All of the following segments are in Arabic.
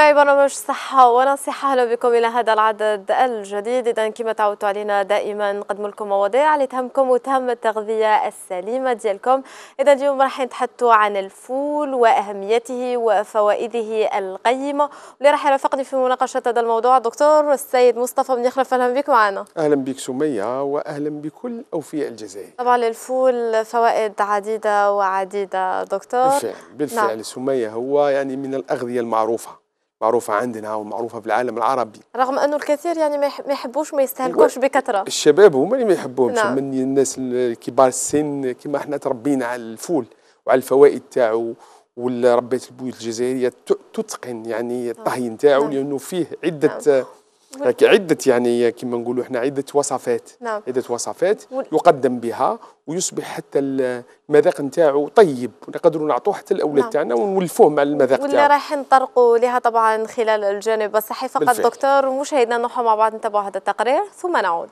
متابعي برنامج صحة ونصيحة أهلا بكم إلى هذا العدد الجديد إذا كما تعودتوا علينا دائما نقدم لكم مواضيع اللي تهمكم وتهم التغذية السليمة ديالكم إذا اليوم راح نتحدثوا عن الفول وأهميته وفوائده القيمة واللي راح يرافقني في مناقشة هذا الموضوع الدكتور السيد مصطفى بن يخلف أهلا بك معنا أهلا بك سمية وأهلا بكل أوفياء الجزائر طبعا للفول فوائد عديدة وعديدة دكتور بالفعل بالفعل نعم. سمية هو يعني من الأغذية المعروفة معروفة عندنا ومعروفة في العالم العربي رغم أنه الكثير يعني ما يحبوش ما يستهلكوش بكثرة الشباب هما اللي ما يحبوهمش نعم. من الناس الكبار السن كما احنا تربينا على الفول وعلى الفوائد تاعو والربات البيوت الجزائرية تتقن يعني الطهي نعم. نتاعو نعم. لأنه فيه عدة نعم. عدة يعني كما نقولوا احنا عدة وصفات نعم. عدة وصفات يقدم بها ويصبح حتى المذاق نتاعو طيب ونقدروا نعطوه حتى الاولاد نعم. تاعنا ونولفوه مع المذاق تاعو واللي راح نطرقوا لها طبعا خلال الجانب الصحي فقط بالفعل. دكتور مشاهدينا نروحوا مع بعض نتابعوا هذا التقرير ثم نعود.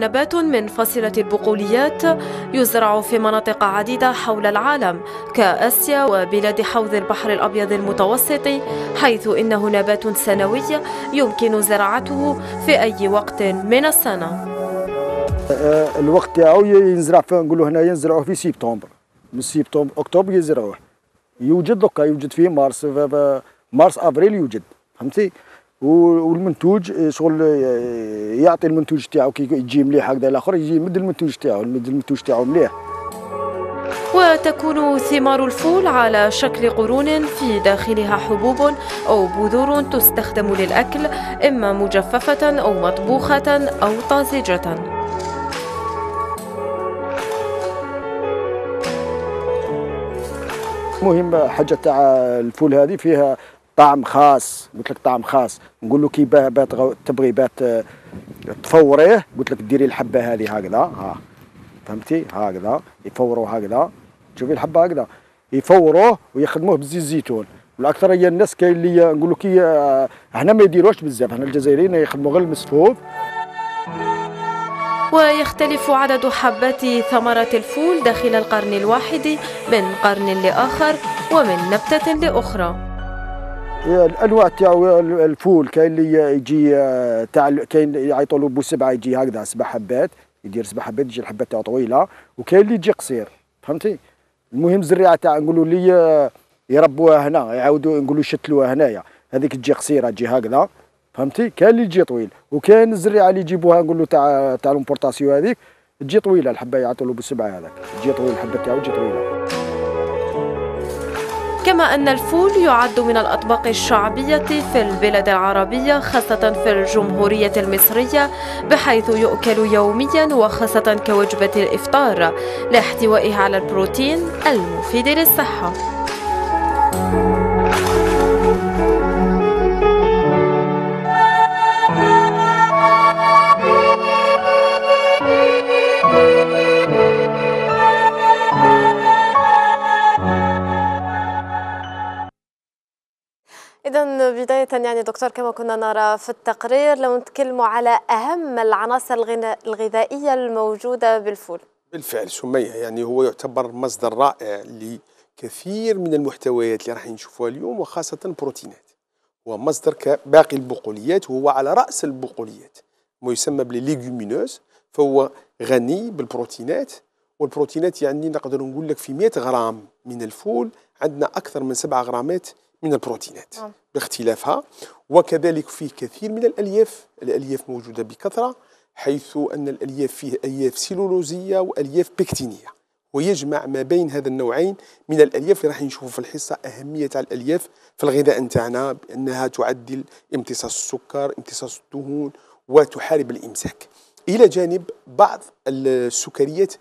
نبات من فصيلة البقوليات يزرع في مناطق عديدة حول العالم كآسيا وبلاد حوض البحر الأبيض المتوسط حيث إنه نبات سنوي يمكن زراعته في أي وقت من السنة الوقت تاعو ينزرع نقوله هنا ينزرعوه في سبتمبر من سبتمبر اكتوبر يزرعوه يوجد دوكا يوجد فيه مارس مارس ابريل يوجد فهمتي والمنتوج آه، شغل آه، يعطي المنتوج تاعو كي يجي مليح هكذا الاخر يجي يمد المنتوج تاعو يمد المنتوج تاعو مليح وتكون ثمار الفول على شكل قرون في داخلها حبوب أو بذور تستخدم للأكل إما مجففة أو مطبوخة أو طازجة مهم حاجة تاع الفول هذه فيها طعم خاص قلت لك طعم خاص نقول له كي بات تبغي تفوريه قلت لك ديري الحبه هذه هكذا ها فهمتي هكذا يفوروا هكذا تشوفي الحبه هكذا يفوروه ويخدموه بزيت الزيتون والاكثر هي الناس كاين اللي نقول لك آه، هنا ما يديروش بزاف هنا الجزائريين يخدموا غير المسفوف ويختلف عدد حبات ثمرة الفول داخل القرن الواحد من قرن لآخر ومن نبتة لأخرى الانواع تاع الفول كاين اللي يجي تاع كاين يعيطوا له سبعه يجي هكذا سبع حبات يدير سبع حبات تجي الحبه تاعو طويله وكاين اللي يجي قصير فهمتي المهم الزريعه تاع نقولوا لي يربوها هنا يعاودوا نقولوا شتلوها هنايا هذيك تجي قصيره تجي هكذا فهمتي كاين اللي تجي طويل وكاين الزريعه اللي يجيبوها نقولوا تاع تاع لومبورطاسيون هذيك تجي طويله الحبه يعطوا له بالسبعه هذاك تجي طويل الحبه تاعو تجي طويله كما أن الفول يعد من الأطباق الشعبية في البلاد العربية خاصة في الجمهورية المصرية بحيث يؤكل يوميا وخاصة كوجبة الإفطار لاحتوائه على البروتين المفيد للصحة بداية يعني دكتور كما كنا نرى في التقرير لو نتكلموا على أهم العناصر الغذائية الموجودة بالفول بالفعل سمية يعني هو يعتبر مصدر رائع لكثير من المحتويات اللي راح نشوفوها اليوم وخاصة البروتينات هو مصدر كباقي البقوليات وهو على رأس البقوليات ما يسمى بالليجومينوز فهو غني بالبروتينات والبروتينات يعني نقدر نقول لك في 100 غرام من الفول عندنا أكثر من 7 غرامات من البروتينات آه. باختلافها وكذلك فيه كثير من الالياف الالياف موجوده بكثره حيث ان الالياف فيه الياف سيلولوزيه والياف بكتينيه ويجمع ما بين هذا النوعين من الالياف اللي راح نشوفوا في الحصه اهميه تاع الالياف في الغذاء نتاعنا بانها تعدل امتصاص السكر امتصاص الدهون وتحارب الامساك الى جانب بعض السكريات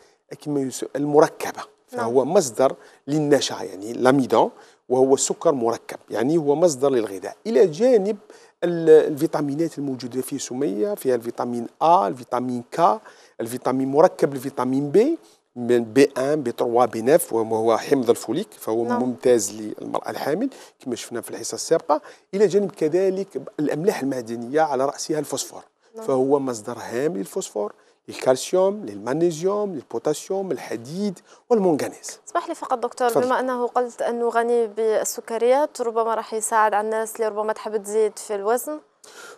المركبه نعم. فهو مصدر للنشا يعني لاميدون وهو السكر مركب يعني هو مصدر للغذاء إلى جانب الفيتامينات الموجودة فيه سمية فيها الفيتامين أ الفيتامين كا الفيتامين مركب الفيتامين بي من بي 1 بي 3 بي 9 وهو حمض الفوليك فهو نعم. ممتاز للمرأة الحامل كما شفنا في الحصة السابقة إلى جانب كذلك الأملاح المعدنية على رأسها الفوسفور نعم. فهو مصدر هام للفوسفور الكالسيوم للمغنيسيوم للبوتاسيوم الحديد والمنغنيز اسمح لي فقط دكتور فضل. بما انه قلت انه غني بالسكريات ربما راح يساعد على الناس اللي ربما تحب تزيد في الوزن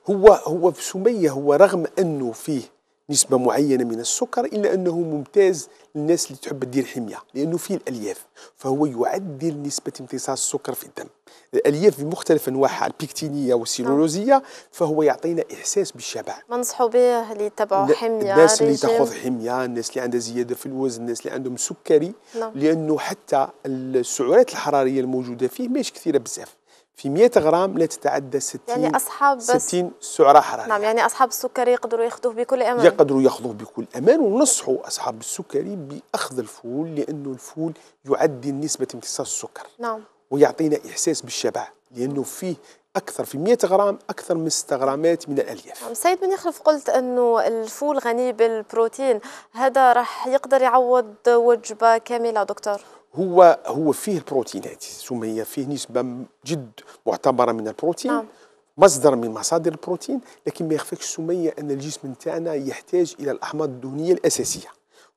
هو هو في سميه هو رغم انه فيه نسبه معينه من السكر الا انه ممتاز للناس اللي تحب تدير حميه لانه فيه الالياف فهو يعدل نسبه امتصاص السكر في الدم الالياف بمختلف انواعها البيكتينيه والسيلولوزيه فهو يعطينا احساس بالشبع منصحوا به اللي يتبعوا حميه الناس اللي تاخذ حميه الناس اللي عندها زياده في الوزن الناس اللي عندهم سكري لا. نعم. لانه حتى السعرات الحراريه الموجوده فيه ماهيش كثيره بزاف في 100 غرام لا تتعدى 60 يعني اصحاب 60 سعره حراريه نعم يعني اصحاب السكري يقدروا ياخذوه بكل امان يقدروا ياخذوه بكل امان وننصحوا اصحاب السكري باخذ الفول لانه الفول يعدي نسبه امتصاص السكر نعم ويعطينا احساس بالشبع لانه فيه اكثر في 100 غرام اكثر من 6 غرامات من الالياف نعم، سيد بن يخلف قلت انه الفول غني بالبروتين هذا راح يقدر يعوض وجبه كامله دكتور هو هو فيه البروتينات ثم فيه نسبه جد معتبره من البروتين نعم. مصدر من مصادر البروتين لكن ما يخفاكش سميه ان الجسم نتاعنا يحتاج الى الاحماض الدهنيه الاساسيه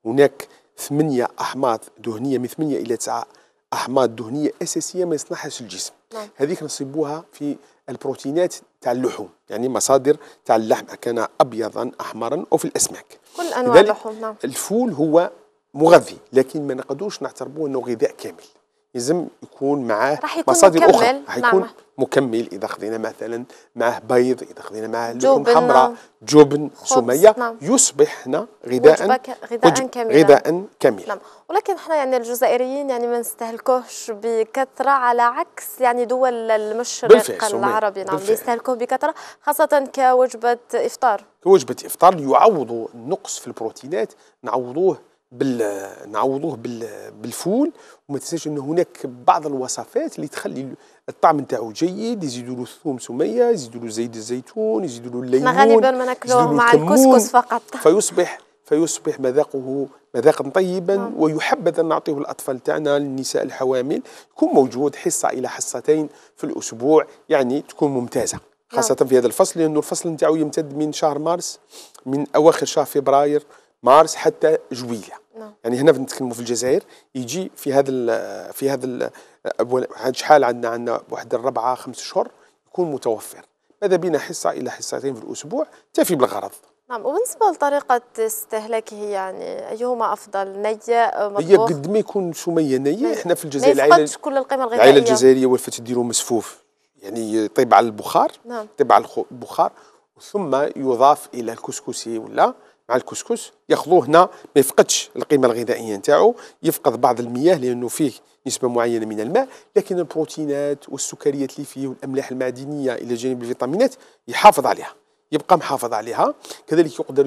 هناك ثمانية احماض دهنيه من ثمانية الى تسعة احماض دهنيه اساسيه ما يصنعهاش الجسم نعم. هذيك نصيبوها في البروتينات تاع اللحوم يعني مصادر تاع اللحم كان ابيضا احمرا او في الاسماك كل انواع اللحوم نعم الفول هو مغذي لكن ما نقدوش نعتبره انه غذاء كامل لازم يكون معاه مصادر مكمل. اخرى راح يكون نعم. مكمل اذا خذينا مثلا معاه بيض اذا خذينا معاه لحوم حمراء جبن سميه نعم. يصبح هنا غذاء غذاء كاملا غذاء كاملا نعم ولكن احنا يعني الجزائريين يعني ما نستهلكوهش بكثره على عكس يعني دول المشرق العربي نعم يستهلكوه بكثره خاصه كوجبه افطار كوجبه افطار يعوضوا النقص في البروتينات نعوضوه بال نعوضوه بال... بالفول وما تنساش ان هناك بعض الوصفات اللي تخلي الطعم نتاعو جيد يزيدوا له الثوم سميه يزيدوا له زيت الزيتون يزيدوا له الليمون غالبا ما ناكلوه مع الكسكس فقط فيصبح فيصبح مذاقه مذاقا طيبا ويحبذ نعم. ويحبذا نعطيه الاطفال تاعنا للنساء الحوامل يكون موجود حصه الى حصتين في الاسبوع يعني تكون ممتازه نعم. خاصه في هذا الفصل لانه الفصل نتاعو يمتد من شهر مارس من اواخر شهر فبراير مارس حتى جويلية نعم. يعني هنا بنتكلموا في الجزائر يجي في هذا في هذا شحال عندنا عندنا واحد الربعة خمس شهور يكون متوفر ماذا بينا حصة إلى حصتين في الأسبوع تفي بالغرض نعم وبالنسبة لطريقة استهلاكه يعني أيهما أفضل نية مطبوخ هي قد ما يكون سمية نية احنا في الجزائر العائلة كل القيمة الغذائية العائلة الجزائرية ولفت تديروا مسفوف يعني طيب على البخار نعم. طيب على البخار ثم يضاف إلى الكسكسي ولا مع الكسكس ياخذوه هنا ما يفقدش القيمه الغذائيه نتاعو يفقد بعض المياه لانه فيه نسبه معينه من الماء لكن البروتينات والسكريات اللي فيه والاملاح المعدنيه الى جانب الفيتامينات يحافظ عليها يبقى محافظ عليها كذلك يقدر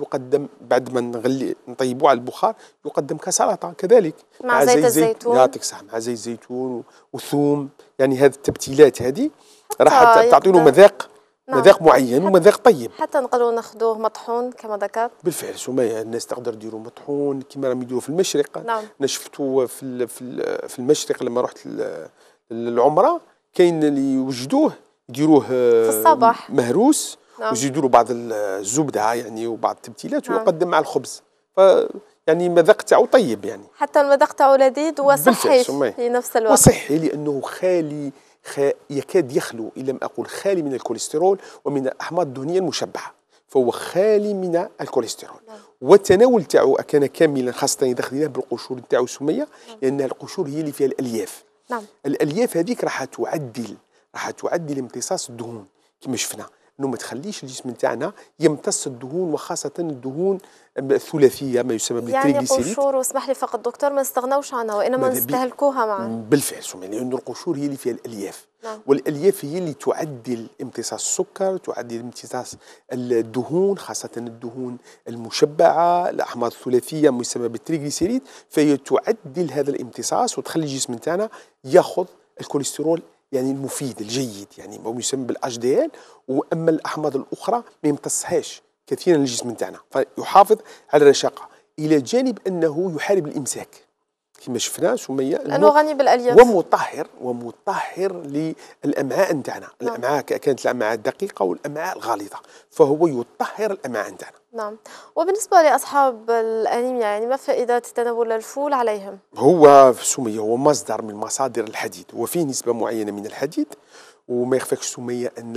يقدم بعد ما نغلي نطيبوه على البخار يقدم كسلطه كذلك مع, مع زيت, زيت الزيتون يعطيك صح مع زيت الزيتون والثوم يعني هذه التبتيلات هذه راح طيب، تعطي له مذاق نعم. مذاق معين ومذاق طيب حتى نقدروا ناخذوه مطحون كما ذكرت بالفعل سمية الناس تقدر ديروا مطحون كما راهم يديروا في المشرق نعم. انا شفتو في في المشرق لما رحت للعمره كاين اللي يوجدوه يديروه في الصباح مهروس نعم. ويزيدوا بعض الزبده يعني وبعض التبتيلات نعم. ويقدم مع الخبز ف يعني المذاق تاعو طيب يعني حتى المذاق تاعو لذيذ وصحي في نفس الوقت وصحي لانه خالي يكاد يخلو إن لم أقول خالي من الكوليسترول ومن الأحماض الدهنية المشبعة فهو خالي من الكوليسترول نعم. والتناول تاعو كان كاملا خاصه اذا خديناه بالقشور تاعو سميه نعم. لان القشور هي اللي فيها الالياف نعم. الالياف هذيك راح تعدل راح تعدل امتصاص الدهون كما شفنا انه ما تخليش الجسم نتاعنا يمتص الدهون وخاصه الدهون الثلاثيه ما يسمى بالتريغليسيريد يعني القشور واسمح لي فقط دكتور ما نستغنوش عنها وانما نستهلكوها معا بالفعل لان القشور هي اللي فيها الالياف نعم. والالياف هي اللي تعدل امتصاص السكر تعدل امتصاص الدهون خاصه الدهون المشبعه الاحماض الثلاثيه ما يسمى بالتريغليسيريد فهي تعدل هذا الامتصاص وتخلي الجسم نتاعنا ياخذ الكوليسترول يعني المفيد الجيد يعني ما يسمى بالاش دي ال واما الاحماض الاخرى ما يمتصهاش كثيرا الجسم نتاعنا فيحافظ على الرشاقه الى جانب انه يحارب الامساك كما شفنا سميه لانه غني بالالياف ومطهر ومطهر للامعاء نتاعنا نعم. الامعاء كانت الامعاء الدقيقه والامعاء الغليظه فهو يطهر الامعاء نتاعنا نعم وبالنسبة لأصحاب الأنيميا يعني ما فائدة تناول الفول عليهم؟ هو في سمية هو مصدر من مصادر الحديد وفيه نسبة معينة من الحديد وما يخفاكش سمية أن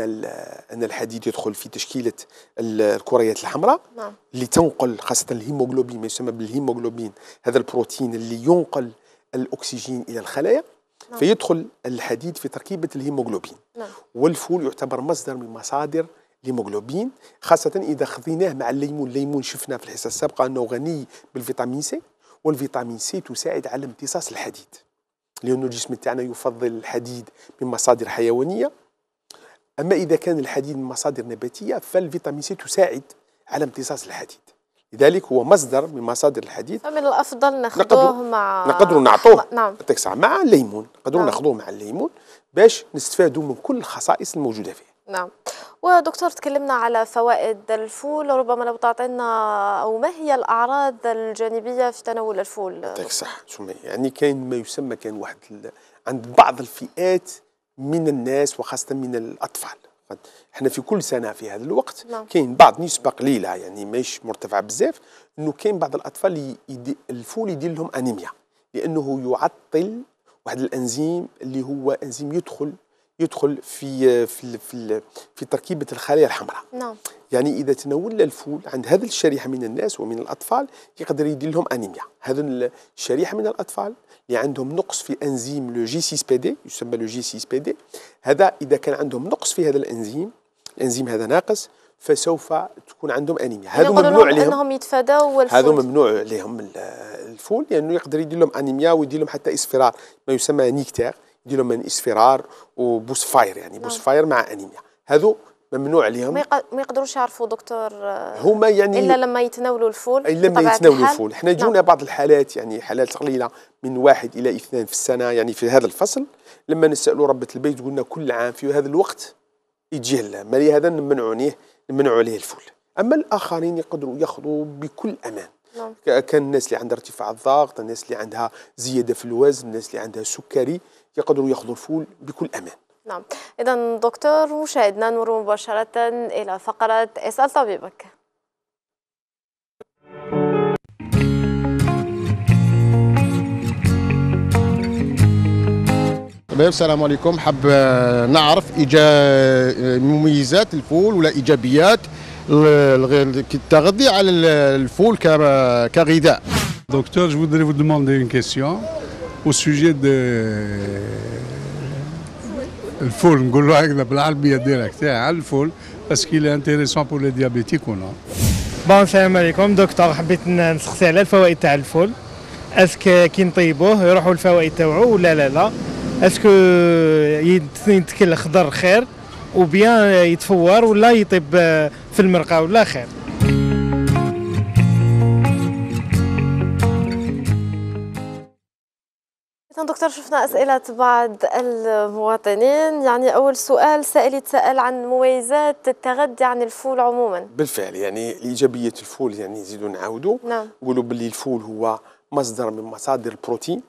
أن الحديد يدخل في تشكيلة الكريات الحمراء نعم. اللي تنقل خاصة الهيموغلوبين ما يسمى بالهيموغلوبين هذا البروتين اللي ينقل الأكسجين إلى الخلايا نعم. فيدخل الحديد في تركيبة الهيموغلوبين نعم. والفول يعتبر مصدر من مصادر الهيموغلوبين خاصة إذا خذيناه مع الليمون الليمون شفنا في الحصة السابقة أنه غني بالفيتامين سي والفيتامين سي تساعد على امتصاص الحديد لأن الجسم تاعنا يفضل الحديد من مصادر حيوانية أما إذا كان الحديد من مصادر نباتية فالفيتامين سي تساعد على امتصاص الحديد لذلك هو مصدر من مصادر الحديد فمن الافضل ناخذوه مع نقدروا نعطوه نعم مع الليمون نقدروا نعم. ناخذوه مع الليمون باش نستفادوا من كل الخصائص الموجوده فيه نعم ودكتور تكلمنا على فوائد الفول ربما لو تعطينا او ما هي الاعراض الجانبيه في تناول الفول يعطيك صح يعني كاين ما يسمى كاين واحد عند بعض الفئات من الناس وخاصه من الاطفال احنا في كل سنه في هذا الوقت نعم. كاين بعض نسبه قليله يعني ماهيش مرتفعه بزاف انه كاين بعض الاطفال يدي الفول يدير لهم انيميا لانه يعطل واحد الانزيم اللي هو انزيم يدخل يدخل في في في, في تركيبه الخلايا الحمراء نعم يعني اذا تناولنا الفول عند هذه الشريحه من الناس ومن الاطفال يقدر يدير لهم انيميا هذه الشريحه من الاطفال اللي عندهم نقص في انزيم لو جي 6 بي دي يسمى لو جي 6 بي دي هذا اذا كان عندهم نقص في هذا الانزيم الانزيم هذا ناقص فسوف تكون عندهم انيميا هذا ممنوع لهم انهم يتفادوا الفول هذا ممنوع لهم الفول لانه يعني يقدر يدير لهم انيميا ويدير لهم حتى اصفرار ما يسمى نيكتير من اسفرار وبوس فاير يعني بوس نعم. فاير مع انيميا هذو ممنوع عليهم ما يقدروش يعرفوا دكتور آه، هما يعني الا لما يتناولوا الفول الا لما يتناولوا الفول حنا جونا نعم. بعض الحالات يعني حالات قليله من واحد الى اثنين في السنه يعني في هذا الفصل لما نسالوا ربه البيت قلنا كل عام في هذا الوقت يجي لنا مالي هذا نمنعونيه نمنعوا عليه الفول اما الاخرين يقدروا ياخذوا بكل امان نعم. كان الناس اللي عندها ارتفاع الضغط الناس اللي عندها زياده في الوزن الناس اللي عندها سكري يقدروا ياخذوا الفول بكل أمان نعم إذا دكتور مشاهدنا نمر مباشرة إلى فقرة اسأل طبيبك السلام عليكم حاب نعرف مميزات الفول ولا ايجابيات التغذيه على الفول كغذاء دكتور جو فودري فو دوموندي اون كيسيون au sujet de الفول نقول له هكذا بالعربيه ديريكت على الفول باسكو لي انتيريسون بور لي ديابيتيك ولا بون السلام عليكم دكتور حبيت نسقسي على الفوائد تاع الفول اسك كي نطيبوه يروحوا الفوائد تاعو ولا لا لا اسكو يتكل خضر خير وبيان يتفور ولا يطيب في المرقه ولا خير دكتور شفنا أسئلة بعض المواطنين يعني أول سؤال سائل يتساءل عن مميزات التغذي عن الفول عموما بالفعل يعني إيجابية الفول يعني نزيدو نعاودو نعم نقولوا باللي الفول هو مصدر من مصادر البروتين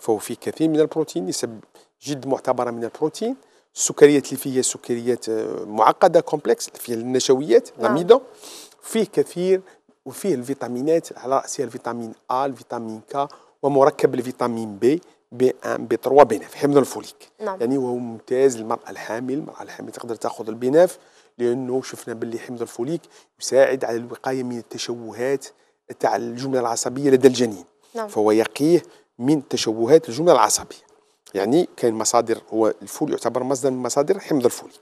فهو فيه كثير من البروتين نسب جد معتبرة من البروتين السكريات اللي فيها سكريات آه، معقدة كومبلكس اللي فيها النشويات نعم. لاميدو فيه كثير وفيه الفيتامينات على رأسها الفيتامين أ الفيتامين كا ومركب الفيتامين بي بتروى بناف حمض الفوليك نعم. يعني وهو ممتاز للمراه الحامل المراه الحامل تقدر تاخذ البناف لانه شفنا باللي حمض الفوليك يساعد على الوقايه من التشوهات تاع الجمله العصبيه لدى الجنين نعم. فهو يقيه من تشوهات الجمله العصبيه يعني كان مصادر هو الفول يعتبر مصدر من مصادر حمض الفوليك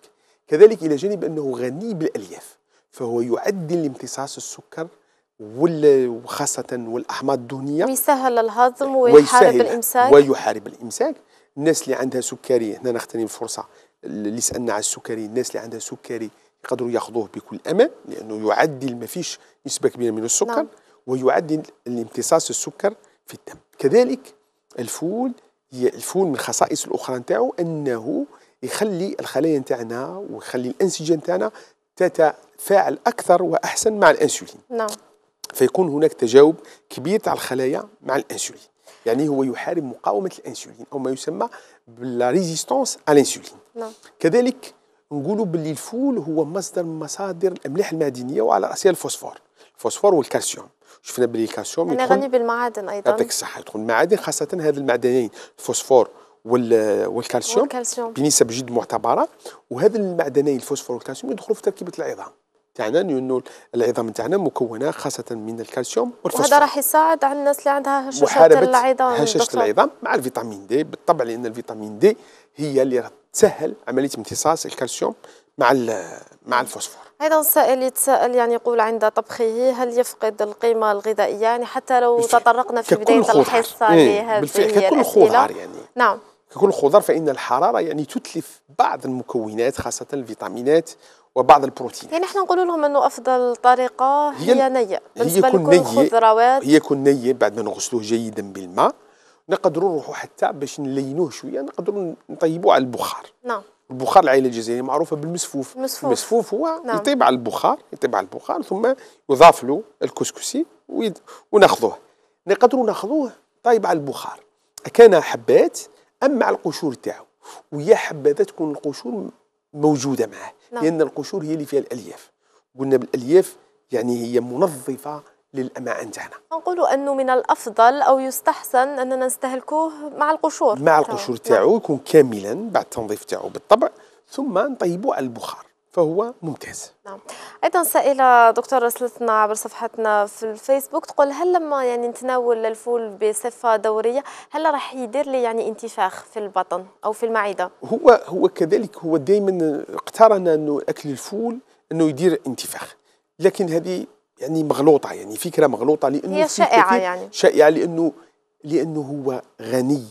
كذلك الى جانب انه غني بالالياف فهو يعدل امتصاص السكر وخاصة والأحماض الدهنية ويسهل الهضم ويحارب الإمساك ويحارب الإمساك الناس اللي عندها سكري هنا نغتنم الفرصة اللي سألنا على السكري الناس اللي عندها سكري يقدروا ياخذوه بكل أمان لأنه يعدل ما فيش نسبة كبيرة من السكر نعم. ويعدل الامتصاص السكر في الدم كذلك الفول الفول من الخصائص الأخرى نتاعو أنه يخلي الخلايا نتاعنا ويخلي الأنسجة نتاعنا تتفاعل أكثر وأحسن مع الأنسولين نعم فيكون هناك تجاوب كبير تاع الخلايا مع الانسولين يعني هو يحارب مقاومه الانسولين او ما يسمى باللا ريزيستونس على الانسولين نعم. كذلك نقولوا باللي الفول هو مصدر من مصادر الاملاح المعدنيه وعلى راسها الفوسفور الفوسفور والكالسيوم شفنا باللي الكالسيوم يعني غني بالمعادن ايضا يعطيك الصحه يدخل المعادن خاصه هذا المعدنين الفوسفور والكالسيوم, والكالسيوم بنسب جد معتبره وهذا المعدنين الفوسفور والكالسيوم يدخلوا في تركيبه العظام تاعنا لانه العظام تاعنا مكونه خاصه من الكالسيوم والفوسفور وهذا راح يساعد على الناس اللي عندها هشاشه العظام هشاشه العظام مع الفيتامين دي بالطبع لان الفيتامين دي هي اللي تسهل عمليه امتصاص الكالسيوم مع مع الفوسفور ايضا سائل يتساءل يعني يقول عند طبخه هل يفقد القيمه الغذائيه يعني حتى لو بالفعل. تطرقنا في بدايه الحصه إيه، لهذه بالفعل ككل الخضار يعني نعم ككل الخضار فان الحراره يعني تتلف بعض المكونات خاصه الفيتامينات وبعض البروتين يعني احنا نقول لهم انه افضل طريقه هي, نيه بالنسبه هي لكل الخضروات هي يكون نيه بعد ما نغسلوه جيدا بالماء نقدروا نروحوا حتى باش نلينوه شويه نقدروا نطيبوه على البخار نعم البخار العائله الجزائريه معروفه بالمسفوف المسفوف, المسفوف هو نعم. يطيب على البخار يطيب على البخار ثم يضاف له الكسكسي ويد... وناخذوه نقدروا ناخذوه طايب على البخار كان حبات اما على القشور تاعو ويا حبذا تكون القشور موجوده معه نعم. لان القشور هي اللي فيها الالياف قلنا بالالياف يعني هي منظفه للامعاء نتاعنا نقول انه من الافضل او يستحسن اننا نستهلكوه مع القشور مع القشور تاعو نعم. يكون كاملا بعد التنظيف تاعو بالطبع ثم نطيبوه على البخار فهو ممتاز نعم ايضا سائله دكتور رسلتنا عبر صفحتنا في الفيسبوك تقول هل لما يعني نتناول الفول بصفه دوريه هل راح يدير لي يعني انتفاخ في البطن او في المعده هو هو كذلك هو دائما اقترن انه اكل الفول انه يدير انتفاخ لكن هذه يعني مغلوطه يعني فكره مغلوطه لانه هي شائعه يعني شائعه لانه لانه هو غني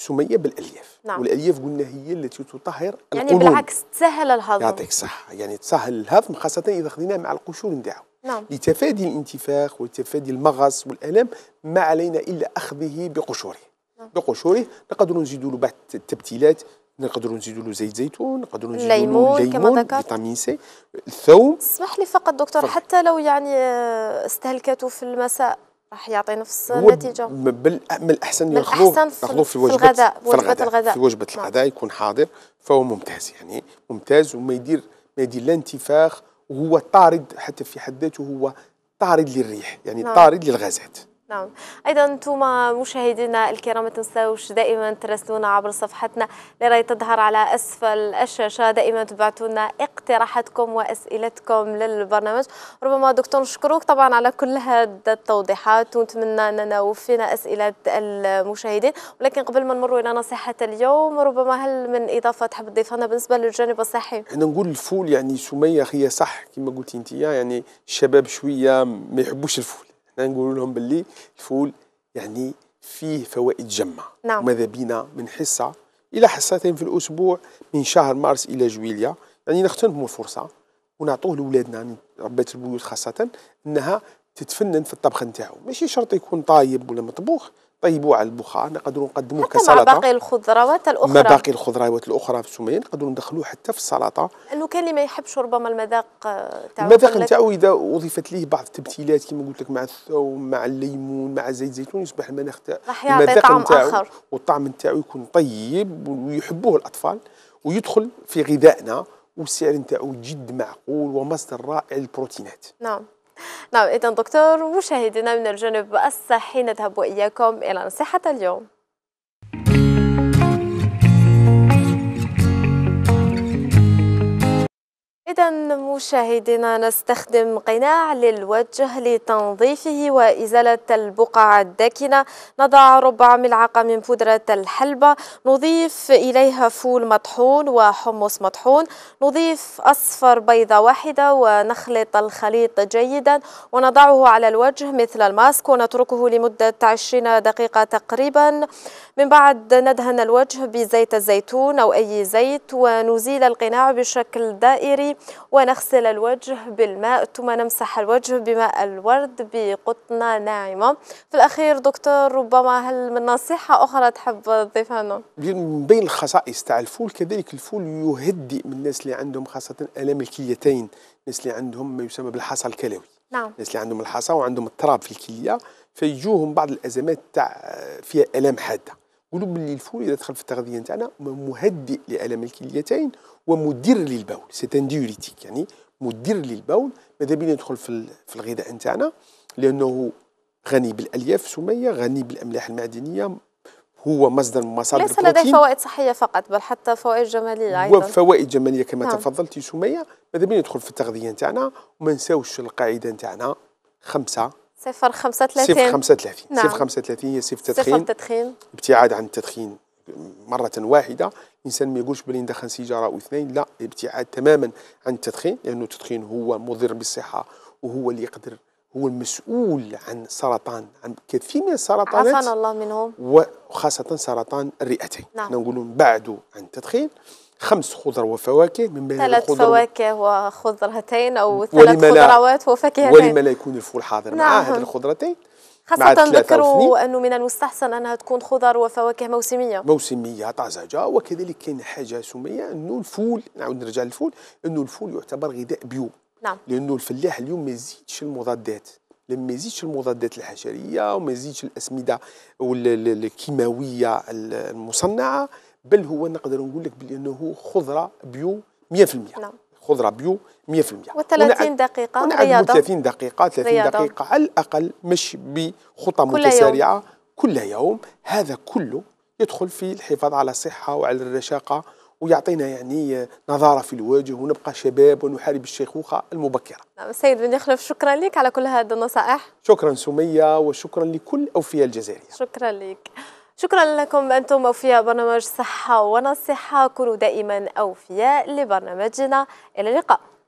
سميه بالالياف نعم. والالياف قلنا هي التي تطهر يعني القولون. بالعكس تسهل الهضم يعطيك صح يعني تسهل الهضم خاصه اذا خذيناه مع القشور نتاعو نعم. لتفادي الانتفاخ وتفادي المغص والالم ما علينا الا اخذه بقشوره نعم. بقشوره نقدروا نزيدوا له بعض التبتيلات نقدروا نزيدوا له زيت زيتون نقدروا نزيدوا له ليمون كما ذكرت فيتامين سي الثوم اسمح لي فقط دكتور فقط. حتى لو يعني آه، استهلكته في المساء راح يعطي نفس النتيجه من الاحسن ياخذوه ياخذوه في وجبه الغداء في وجبه الغداء في نعم. وجبه الغداء يكون حاضر فهو ممتاز يعني ممتاز وما يدير ما يدير لا انتفاخ وهو طارد حتى في حد ذاته هو طارد للريح يعني نعم. طارد للغازات نعم ايضا انتم مشاهدينا الكرام ما تنساوش دائما تراسلونا عبر صفحتنا اللي تظهر على اسفل الشاشه دائما تبعثوا لنا اقتراحاتكم واسئلتكم للبرنامج ربما دكتور نشكروك طبعا على كل هذه التوضيحات ونتمنى اننا وفينا اسئله المشاهدين ولكن قبل ما نمروا الى نصيحه اليوم ربما هل من اضافه تحب تضيفها بالنسبه للجانب الصحي انا نقول الفول يعني سميه هي صح كما قلتي انت يعني الشباب شويه ما يحبوش الفول احنا نقول لهم باللي الفول يعني فيه فوائد جمة نعم. وماذا بينا من حصة إلى حصتين في الأسبوع من شهر مارس إلى جويليا يعني نختنهم الفرصة ونعطوه لأولادنا ربات البيوت خاصة أنها تتفنن في الطبخ نتاعو ماشي شرط يكون طايب ولا مطبوخ طيبوه على البخار نقدروا نقدموه كسلطه مع باقي الخضروات الاخرى ما باقي الخضروات الاخرى بسميه نقدروا ندخلوه حتى في السلطه انه كان اللي ما يحبش ربما المذاق آه، تاع المذاق نتاعو اذا اضيفت ليه بعض التبتيلات كما قلت لك مع الثوم مع الليمون مع زيت الزيتون يصبح المناخ راح يعطي طعم اخر والطعم نتاعو يكون طيب ويحبوه الاطفال ويدخل في غذائنا والسعر نتاعو جد معقول ومصدر رائع للبروتينات نعم نعم إذا دكتور مشاهدينا من الجانب الصحي نذهب وإياكم إلى نصيحة اليوم إذا مشاهدينا نستخدم قناع للوجه لتنظيفه وإزالة البقع الداكنة نضع ربع ملعقة من بودرة الحلبة نضيف إليها فول مطحون وحمص مطحون نضيف أصفر بيضة واحدة ونخلط الخليط جيدا ونضعه على الوجه مثل الماسك ونتركه لمدة 20 دقيقة تقريبا من بعد ندهن الوجه بزيت الزيتون أو أي زيت ونزيل القناع بشكل دائري ونغسل الوجه بالماء ثم نمسح الوجه بماء الورد بقطنة ناعمة في الأخير دكتور ربما هل من نصيحة أخرى تحب تضيفها لنا؟ من بين الخصائص تاع الفول كذلك الفول يهدئ من الناس اللي عندهم خاصة آلام الكليتين الناس اللي عندهم ما يسمى بالحصى الكلوي نعم الناس اللي عندهم الحصى وعندهم التراب في الكلية فيجوهم بعض الأزمات تاع فيها آلام حادة قولوا باللي الفول اذا دخل في التغذيه نتاعنا مهدئ لالم الكليتين ومدر للبول سيت انديوريتيك يعني مدر للبول ماذا بينا ندخل في في الغذاء نتاعنا لانه غني بالالياف سميه غني بالاملاح المعدنيه هو مصدر من مصادر ليس لديه فوائد صحيه فقط بل حتى فوائد جماليه ايضا وفوائد جماليه كما نعم. تفضلت سميه ماذا بينا ندخل في التغذيه نتاعنا وما نساوش القاعده نتاعنا خمسه صفر 35 صفر 35 نعم. صفر 35 هي صفر تدخين صفر تدخين ابتعاد عن التدخين مرة واحدة الإنسان ما يقولش بلي ندخن سيجارة أو اثنين لا ابتعاد تماما عن التدخين لأنه التدخين هو مضر بالصحة وهو اللي يقدر هو المسؤول عن سرطان عن كثير من السرطانات عافانا الله منهم وخاصة سرطان الرئتين نعم. نقولوا بعده عن التدخين خمس خضر وفواكه من بين ثلاث الخضر فواكه وخضرتين او ثلاث خضروات وفاكهتين ولما لا يكون الفول حاضر نعم. مع هذه الخضرتين خاصة ذكروا أنه من المستحسن أنها تكون خضر وفواكه موسمية موسمية طازجة وكذلك كاين حاجة سمية أنه الفول نعاود نرجع للفول أنه الفول يعتبر غذاء بيوم نعم لأنه الفلاح اليوم ما يزيدش المضادات لما يزيدش المضادات الحشرية وما يزيدش الأسمدة الكيماوية المصنعة بل هو نقدر نقول لك بانه خضره بيو 100% نعم. خضره بيو 100% و30 دقيقه رياضه 30 دقيقه 30 رياضة. دقيقه على الاقل مش بخطى متسارعه يوم. كل يوم هذا كله يدخل في الحفاظ على الصحه وعلى الرشاقه ويعطينا يعني نظاره في الوجه ونبقى شباب ونحارب الشيخوخه المبكره. نعم، سيد بن يخلف شكرا لك على كل هذه النصائح. شكرا سميه وشكرا لكل اوفياء الجزائريه. شكرا لك. شكرا لكم أنتم أوفياء برنامج صحة ونصيحة كونوا دائما أوفياء لبرنامجنا إلى اللقاء